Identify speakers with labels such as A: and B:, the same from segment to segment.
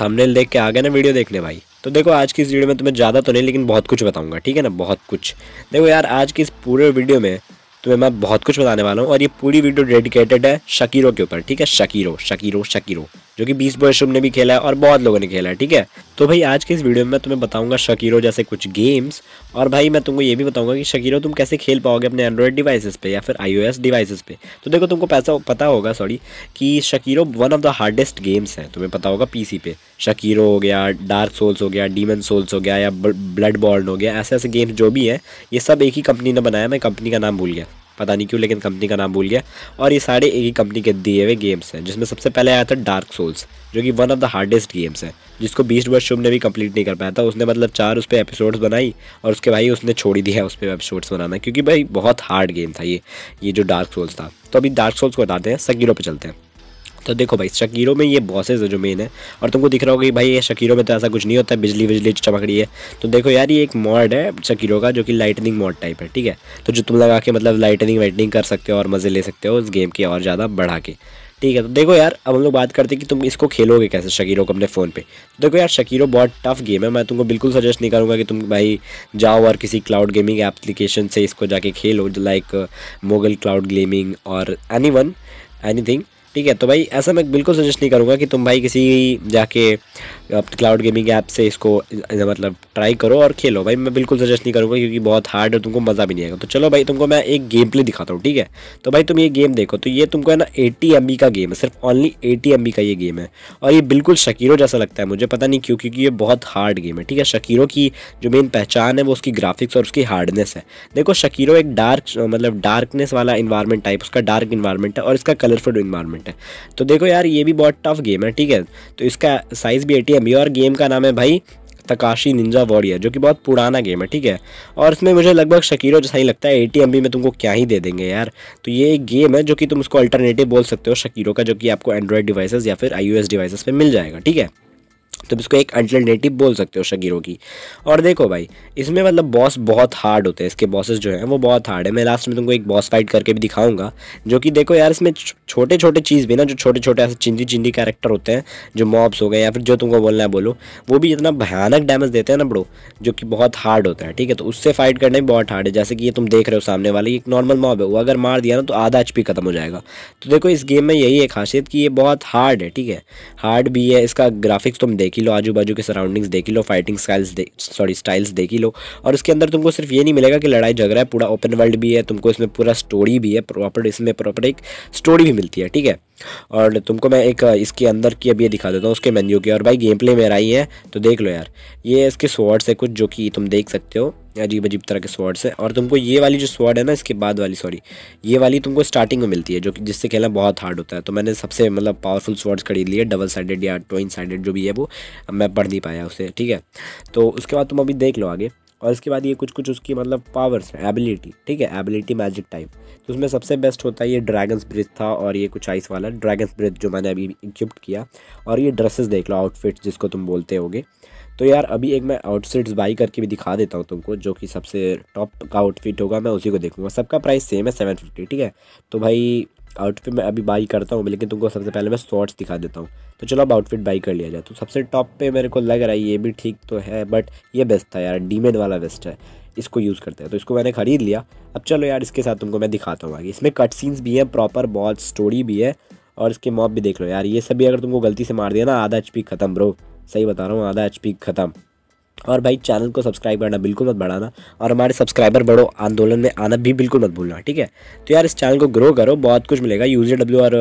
A: thumbnail देख के आ गया ना वीडियो देखने भाई तो देखो आज की इस वीडियो में तुम्हें ज़्यादा तो नहीं लेकिन बहुत कुछ बताऊँगा ठीक है ना बहुत कुछ देखो यार आज की इस पूरे वीडियो में तुम्हें मैं बहुत कुछ बताने वाला हूँ और ये पूरी वीडियो डेडिकेटेड है शकीरों के ऊपर ठीक है शकीरो शकीरो शकीरो जो कि बीस बॉय ने भी खेला है और बहुत लोगों ने खेला है ठीक है तो भाई आज के इस वीडियो में तुम्हें बताऊंगा शकीरो जैसे कुछ गेम्स और भाई मैं तुमको ये भी बताऊंगा कि शकीरो तुम कैसे खेल पाओगे अपने एंड्रॉयड डिवाइसेस पे या फिर आईओएस डिवाइसेस पे तो देखो तुमको पैसा पता होगा सॉरी कि Sekiro one of the hardest games हैं तुम्हें पता होगा पी पे शकीरो हो गया डार्क सोल्स हो गया डीमन सोल्स हो गया या ब्लड बॉर्न हो गया ऐसे ऐसे गेम्स जो भी हैं ये सब एक ही कंपनी ने बनाया मैं कंपनी का नाम भूल गया पता नहीं क्यों लेकिन कंपनी का नाम भूल गया और ये सारे एक ही कंपनी के दिए हुए गेम्स हैं जिसमें सबसे पहले आया था डार्क सोल्स जो कि one of the hardest games है जिसको बीस वर्ष शुभ ने भी कंप्लीट नहीं कर पाया था उसने मतलब चार उस पर एपिसोड्स बनाई और उसके भाई उसने छोड़ ही दिया उस पर एपिसोड्स बनाना क्योंकि भाई बहुत हार्ड गेम था ये ये जो डार्क सोल्स था तो अभी डार्क सोल्स को बताते हैं सगीरों पर चलते हैं तो देखो भाई शकीरों में ये बॉसेज है जो मेन है और तुमको दिख रहा होगा कि भाई ये शकीरों में तो ऐसा कुछ नहीं होता बिजली बिजली चमक रही है तो देखो यार ये एक मॉड है शकीरों का जो कि लाइटनिंग मॉड टाइप है ठीक है तो जो तुम लगा के मतलब लाइटनिंग वाइटनिंग कर सकते हो और मज़े ले सकते हो उस गेम के और ज़्यादा बढ़ा के ठीक है तो देखो यार अब हम लोग बात करते हैं कि तुम इसको खेलोगे कैसे शकीरों को अपने फ़ोन पे तो देखो यार शकीरो बहुत टफ गेम है मैं तुमको बिल्कुल सजेस्ट नहीं करूँगा कि तुम भाई जाओ और किसी क्लाउड गेमिंग एप्लीकेशन से इसको जाके खेलो लाइक मोगल क्लाउड गेमिंग और एनी वन एनी थिंग ठीक है तो भाई ऐसा मैं बिल्कुल सजेस्ट नहीं करूँगा कि तुम भाई किसी जाके क्लाउड गेमिंग ऐप से इसको मतलब ट्राई करो और खेलो भाई मैं बिल्कुल सजेस्ट नहीं करूँगा क्योंकि बहुत हार्ड है तुमको मज़ा भी नहीं आएगा तो चलो भाई तुमको मैं एक गेम प्ले दिखाता हूँ ठीक है तो भाई तुम ये गेम देखो तो ये तुमको है ना एटी एम का गेम है सिर्फ ओनली एटी एम का ये गेम है और ये बिल्कुल शकीरों जैसा लगता है मुझे पता नहीं क्यों क्योंकि ये बहुत हार्ड गेम है ठीक है शकीरों की जो मेन पहचान है वो उसकी ग्राफिक्स और उसकी हार्डनेस है देखो शकीरों एक डार्क मतलब डार्कनेस वाला इन्वायरमेंट टाइप उसका डार्क इन्वायरमेंट है और इसका कलरफुल इन्वायरमेंट है तो देखो यार ये भी बहुत टफ गेम है ठीक है तो इसका साइज़ भी एटी गेम और गेम का नाम है भाई तकाशी निंजा वॉरियर जो कि बहुत पुराना गेम है ठीक है और इसमें मुझे लगभग शकीरों जैसा ही लगता है एटी एम में तुमको क्या ही दे देंगे यार तो ये एक गेम है जो कि तुम उसको अल्टरनेटिव बोल सकते हो शकीरों का जो कि आपको एंड्रॉयड डिवाइसेस या फिर आई डिवाइसेस पे मिल जाएगा ठीक है तुम इसको एक अल्टरनेटिव बोल सकते हो शकीरों की और देखो भाई इसमें मतलब बॉस बहुत हार्ड होते हैं इसके बॉसेस जो हैं वो बहुत हार्ड है मैं लास्ट में तुमको एक बॉस फाइट करके भी दिखाऊंगा जो कि देखो यार इसमें छोटे छोटे चीज़ भी ना जो छोटे छोटे ऐसे चिंदी चिंदी कैरेक्टर होते हैं जो मॉब्स हो गए या फिर जो तुमको बोलना है बोलो वो भी इतना भयानक डैमेज देते हैं ना ब्रो जो कि बहुत हार्ड होता है ठीक है तो उससे फाइट करना भी बहुत हार्ड है जैसे कि ये तुम देख रहे हो सामने वाले एक नॉर्मल मॉब है वो अगर मार दिया ना तो आधा एच खत्म हो जाएगा तो देखो इस गेम में यही एक खासियत कि ये बहुत हार्ड है ठीक है हार्ड भी है इसका ग्राफिक्स तुम देख देखी लो आजू बाजू के सराउंडिंग्स देखी लो फाइटिंग स्टाइल्स सॉरी स्टाइल्स देखी लो और उसके अंदर तुमको सिर्फ ये नहीं मिलेगा कि लड़ाई झगड़ा है पूरा ओपन वर्ल्ड भी है तुमको इसमें पूरा स्टोरी भी है प्रॉपर इसमें प्रॉपर एक स्टोरी भी मिलती है ठीक है और तुमको मैं एक इसके अंदर की अभी दिखा देता हूँ उसके मेन्यू की और भाई गेम प्ले मेरा ही है तो देख लो यार ये इसके शॉर्ट्स है कुछ जो कि तुम देख सकते हो अजीब अजीब तरह के स्वॉर्ड्स हैं और तुमको ये वाली जो स्वॉर्ड है ना इसके बाद वाली सॉरी ये वाली तुमको स्टार्टिंग में मिलती है जो जिससे खेलना बहुत हार्ड होता है तो मैंने सबसे मतलब पावरफुल स्वॉर्ड्स खरीद लिए डबल साइडेड या ट्विन साइडेड जो भी है वो मैं पढ़ नहीं पाया उसे ठीक है तो उसके बाद तुम अभी देख लो आगे और इसके बाद ये कुछ कुछ उसकी मतलब पावर्स है एबिलिटी ठीक है एबिलिटी मैजिक टाइप तो उसमें सबसे बेस्ट होता है ये ड्रैगन्स ब्रिज था और ये कुछ आइस वाला ड्रैगन्स ब्रिज जो मैंने अभी इक्विप्ट किया और ये ड्रेसेस देख लो आउटफिट्स जिसको तुम बोलते होगे तो यार अभी एक मैं आउटफिट्स बाई करके भी दिखा देता हूँ तुमको जो कि सबसे टॉप का आउटफिट होगा मैं उसी को देखूँगा सबका प्राइस सेम है सेवन फिफ्टी ठीक है तो भाई आउटफिट मैं अभी बाई करता हूँ लेकिन तुमको सबसे पहले मैं शॉर्ट्स दिखा देता हूँ तो चलो अब आउटफिट बाई कर लिया जाए तो सबसे टॉप पे मेरे को लग रहा है ये भी ठीक तो है बट ये बेस्ट था यार डीमेड वाला बेस्ट है इसको यूज़ करते हैं तो इसको मैंने ख़रीद लिया अब चलो यार इसके साथ तुमको मैं दिखाता हूँ आगे इसमें कट सीन्स भी हैं प्रॉपर बहुत स्टोरी भी है और इसके मॉप भी देख लो यार ये सभी अगर तुमको गलती से मार दिया ना आधा एच ख़त्म ब्रो सही बता रहा हूँ आधा एच ख़त्म और भाई चैनल को सब्सक्राइब करना बिल्कुल मत बढ़ाना और हमारे सब्सक्राइबर बढ़ो आंदोलन में आना भी बिल्कुल मत भूलना ठीक है तो यार इस चैनल को ग्रो करो बहुत कुछ मिलेगा यू जी डब्ल्यू और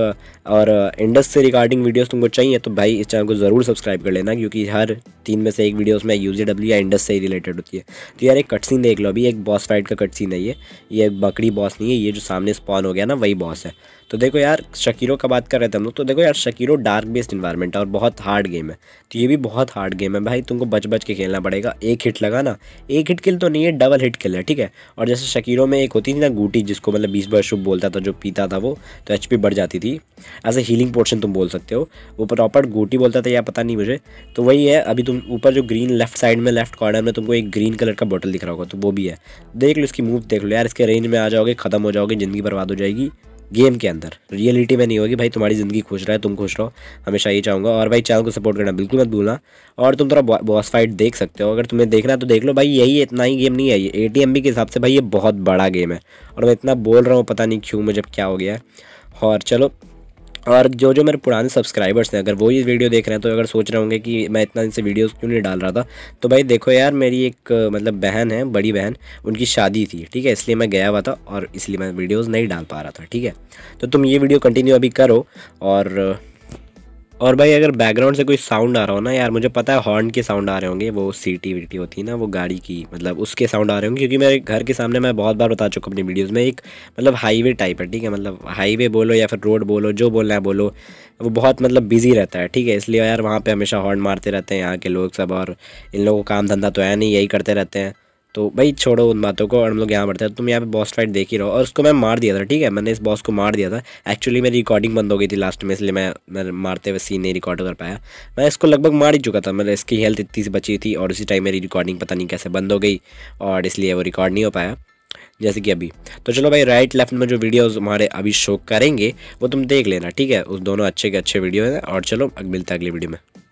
A: और इंडस से रिगार्डिंग वीडियोस तुमको चाहिए तो भाई इस चैनल को ज़रूर सब्सक्राइब कर लेना क्योंकि हर तीन में से एक उसमें यू जी डब्ल्यू या इंडस से ही रिलेटेड होती है तो यार एक कट सीन देख लो अभी एक बॉस फाइट का कट सीन है ये ये बकरी बॉस नहीं है ये जो सामने स्पॉन हो गया ना वही बॉस है तो देखो यार शकीरों का बात कर रहे थे हम लोग तो देखो यार शकीरों डार्क बेस्ड इन्वायरमेंट है और बहुत हार्ड गेम है तो ये भी बहुत हार्ड गेम है भाई तुमको बच बच के खेलना पड़ेगा एक हिट लगा ना एक हिट किल तो नहीं है डबल हिट किल है ठीक है और जैसे शकीरों में एक होती थी ना गूटी जिसको मतलब बीस बार शुभ बोलता था जो पीता था वो तो एच बढ़ जाती थी एज ए हीलिंग पोर्शन तुम बोल सकते हो वो प्रॉपर गूटी बोलता था या पता नहीं मुझे तो वही है अभी तुम ऊपर जो ग्रीन लेफ्ट साइड में लेफ्ट कॉर्नर में तुमको एक ग्रीन कलर का बॉटल दिख रहा होगा तो वो भी है देख लो इसकी मूव देख लो यार इसके रेंज में आ जाओगे ख़त्म हो जाओगे ज़िंदगी बर्बाद हो जाएगी गेम के अंदर रियलिटी में नहीं होगी भाई तुम्हारी ज़िंदगी खुश रहे तुम खुश रहो हमेशा ये चाहूँगा और भाई चैनल को सपोर्ट करना बिल्कुल मत भूलना और तुम थोड़ा बॉस फाइट देख सकते हो अगर तुम्हें देखना तो देख लो भाई यही इतना ही गेम नहीं है ये ए के हिसाब से भाई ये बहुत बड़ा गेम है और मैं इतना बोल रहा हूँ पता नहीं क्यों मुझे क्या हो गया और चलो और जो जो मेरे पुराने सब्सक्राइबर्स हैं अगर वो ये वीडियो देख रहे हैं तो अगर सोच रहे होंगे कि मैं इतना इनसे वीडियोस क्यों नहीं डाल रहा था तो भाई देखो यार मेरी एक मतलब बहन है बड़ी बहन उनकी शादी थी ठीक है इसलिए मैं गया हुआ था और इसलिए मैं वीडियोज़ नहीं डाल पा रहा था ठीक है तो तुम ये वीडियो कंटिन्यू अभी करो और और भाई अगर बैकग्राउंड से कोई साउंड आ रहा हो ना यार मुझे पता है हॉर्न के साउंड आ रहे होंगे वो सीटी वीटी होती है ना वो गाड़ी की मतलब उसके साउंड आ रहे होंगे क्योंकि मेरे घर के सामने मैं बहुत बार बता चुका अपनी वीडियोज़ में एक मतलब हाईवे टाइप है ठीक है मतलब हाईवे बोलो या फिर रोड बोलो जो बोलना है बोलो वो बहुत मतलब बिज़ी रहता है ठीक है इसलिए यार वहाँ पर हमेशा हॉर्न मारते रहते हैं यहाँ के लोग सब और इन लोगों को काम धंधा तो है नहीं यही करते रहते हैं तो भाई छोड़ो उन बातों को और हम लोग यहाँ बढ़ते हैं तुम यहाँ पे बॉस फाइट देख ही रहो और उसको मैं मार दिया था ठीक है मैंने इस बॉस को मार दिया था एक्चुअली मेरी रिकॉर्डिंग बंद हो गई थी लास्ट में इसलिए मैं मैं मारते हुए सीन नहीं रिकॉर्ड कर पाया मैं इसको लगभग मार ही चुका था मतलब इसकी हेल्थ इतनी सी बची थी और उसी टाइम मेरी रिकॉर्डिंग पता नहीं कैसे बंद हो गई और इसलिए वो रिकॉर्ड नहीं हो पाया जैसे कि अभी तो चलो भाई राइट लेफ्ट में जो वीडियोज़ हमारे अभी शो करेंगे वो तुम देख लेना ठीक है उस दोनों अच्छे के अच्छे वीडियो हैं और चलो मिलते हैं अगली वीडियो में